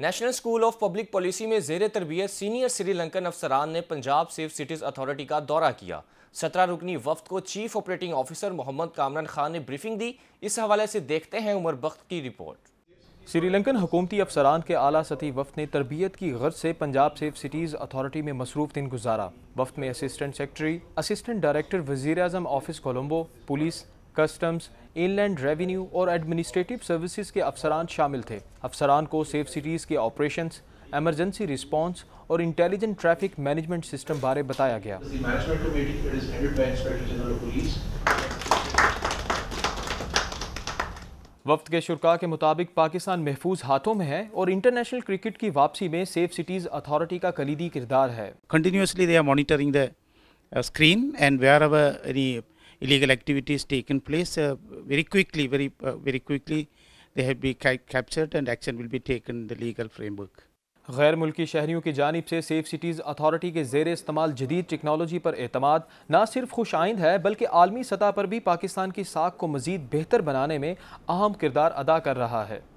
National school of public policy में जेर तरबियत सीनियर श्रीलंकन अफसरान ने पंजाब सेफ सिटीज़ अथॉरिटी का दौरा किया सत्रह रुकनी वफ्त को chief operating officer Mohammad Kamran Khan ने ब्रीफिंग दी इस हवाले से देखते हैं उमर बख्त की रिपोर्ट श्रीलंकन हुकूमती अफसरान के अला सतही वफ्त ने तरबियत की गर्ज से पंजाब सेफ सिटीज़ अथॉरिटी में मसरूफ दिन गुजारा वफ्त में असिस्टेंट सेक्रटरी असिस्टेंट डायरेक्टर वजीर अजम office Colombo police customs inland revenue और एडमिनिस्ट्रेटिव सर्विसेज के अफसरान शामिल थे अफसरान को सेफ सिटीज़ के ऑपरेशंस एमरजेंसी रिस्पांस और इंटेलिजेंट ट्रैफिक मैनेजमेंट सिस्टम बारे बताया गया वफ्त के शुरा के मुताबिक पाकिस्तान महफूज हाथों में है और इंटरनेशनल क्रिकेट की वापसी में सेफ सिटीज़ अथॉरिटी का कलीदी किरदार है continuously they are monitoring the screen screen and wherever any illegal activities taken place uh, very quickly, very, uh, very quickly they have been ca captured and action will be taken in the legal framework. गैर मुल्की शहरीों की जानब से safe cities authority के जेर इस्तेमाल जदीद technology पर अतमाद न सिर्फ खुश आइंद है बल्कि आलमी सतह पर भी पाकिस्तान की साख को मज़ीद बेहतर बनाने में अहम किरदार अदा कर रहा है